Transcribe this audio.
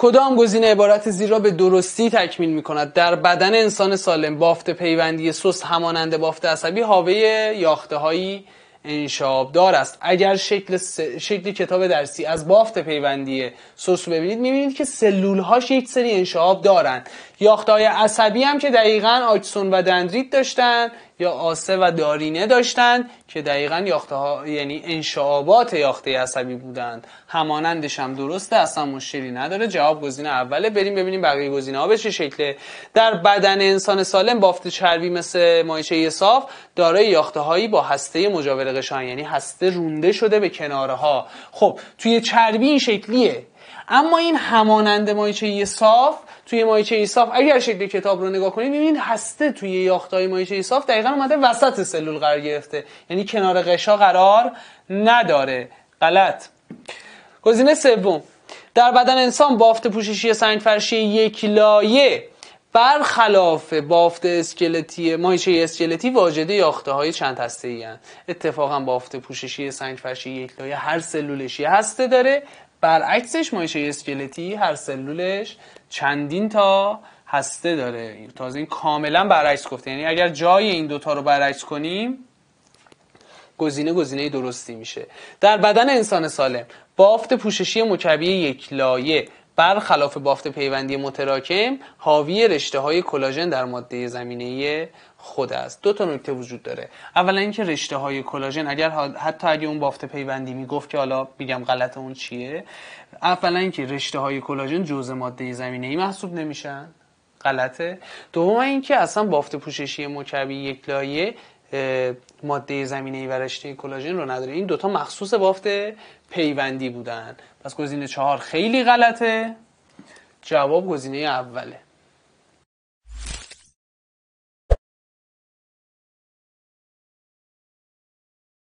کدام گزینه عبارت زیرا به درستی تکمیل می کند در بدن انسان سالم بافت پیوندی سست همانند بافت عصبی حاوی یاخته هایی دار است اگر شکل, شکل کتاب درسی از بافت پیوندی سوس ببینید میبینید که سلول هاش یک سری انشاب دارند یاخته های عصبی هم که دقیقا آکسون و دندریت داشتن یا آسه و دارینه داشتند که دقیقا یاخته ها یعنی انشعابات یاخته عصبی بودند همانندش هم درسته اصلا مشکلی نداره جواب گزینه اوله بریم ببینیم بقیه گزینه ها به چه شکله در بدن انسان سالم بافت چربی مثل مایچه صاف دارای یاخته هایی با هسته مجاور یعنی هسته رونده شده به کناره ها خب توی چربی این شکلیه اما این همانند مایچه صاف توی مایچه صاف اگر شکل کتاب رو نگاه کنید ببینید هسته توی یاختای مایچه صاف دقیقا اومده وسط سلول قرار گرفته یعنی کنار قشا قرار نداره غلط گزینه سوم در بدن انسان بافت پوششی سنگ فرشی یک لایه برخلاف بافت اسکلتی ماهیچه اسکلتی واجد یاخته های چند هسته ای اتفاقا بافت پوششی سنگ فرشی یک لایه هر سلولش یه هسته داره برعکسش مایشه اسکلتی هر سلولش چندین تا هسته داره تازه این کاملا برعکس گفته یعنی اگر جای این دوتا رو برعکس کنیم گزینه گزینه درستی میشه در بدن انسان سالم بافت پوششی مکبی یک لایه برخلاف بافت پیوندی متراکم حاوی رشته های کلاژن در ماده زمینه خود است دو تا نکته وجود داره اولا اینکه رشته های کلاژن اگر حتی اگه اون بافت پیوندی میگفت که حالا میگم غلط اون چیه اولا اینکه رشته های کلاژن جزء ماده زمینه ای محسوب نمیشن غلطه دوم اینکه اصلا بافت پوششی مکعبی یک لایه ماده زمینه و کلاژن رو نداره این دوتا مخصوص بافت پیوندی بودن پس گزینه چهار خیلی غلطه جواب گزینه اوله